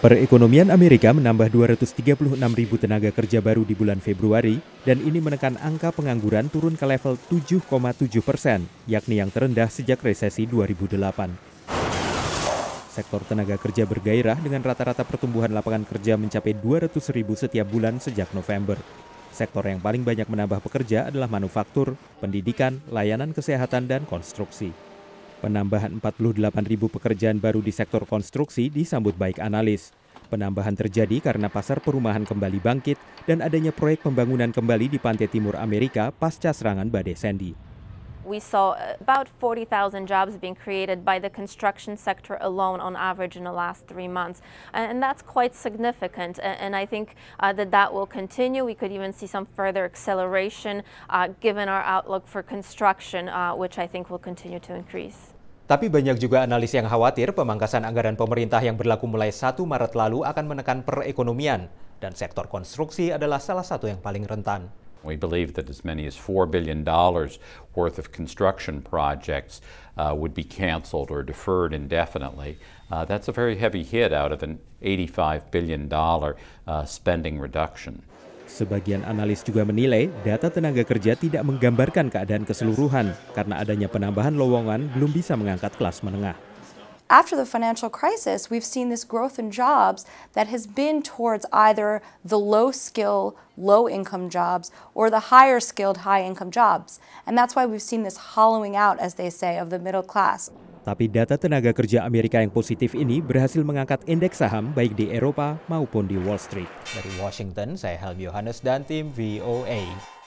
Perekonomian Amerika menambah 236 ribu tenaga kerja baru di bulan Februari, dan ini menekan angka pengangguran turun ke level 7,7 persen, yakni yang terendah sejak resesi 2008. Sektor tenaga kerja bergairah dengan rata-rata pertumbuhan lapangan kerja mencapai 200 ribu setiap bulan sejak November. Sektor yang paling banyak menambah pekerja adalah manufaktur, pendidikan, layanan kesehatan, dan konstruksi. Penambahan ribu pekerjaan baru di sektor konstruksi disambut baik analis. Penambahan terjadi karena pasar perumahan kembali bangkit dan adanya proyek pembangunan kembali di pantai timur Amerika pasca serangan badai Sandy we saw uh, about 40,000 jobs being created by the construction sector alone on average in the last three months. And, that's quite significant. and I think uh, that that will continue. We could even see some further acceleration uh, given our outlook for construction, uh, which I think will continue to increase. Tapi banyak juga analis yang khawatir pemangkasan anggaran pemerintah yang berlaku mulai 1 Maret lalu akan menekan perekonomian, dan sektor konstruksi adalah salah satu yang paling rentan. We believe that as many as $4 billion worth of construction projects uh, would be canceled or deferred indefinitely. Uh, that's a very heavy hit out of an $85 billion uh, spending reduction. Sebagian analis juga menilai data tenaga kerja tidak menggambarkan keadaan keseluruhan karena adanya penambahan lowongan belum bisa mengangkat kelas menengah after the financial crisis, we've seen this growth in jobs that has been towards either the low skill, low income jobs or the higher skilled, high income jobs. And that's why we've seen this hollowing out, as they say, of the middle class. Tapi data tenaga kerja Amerika yang positif ini berhasil mengangkat indeks saham baik di Eropa maupun di Wall Street. Dari Washington, saya Helmi Yohanes dan tim VOA.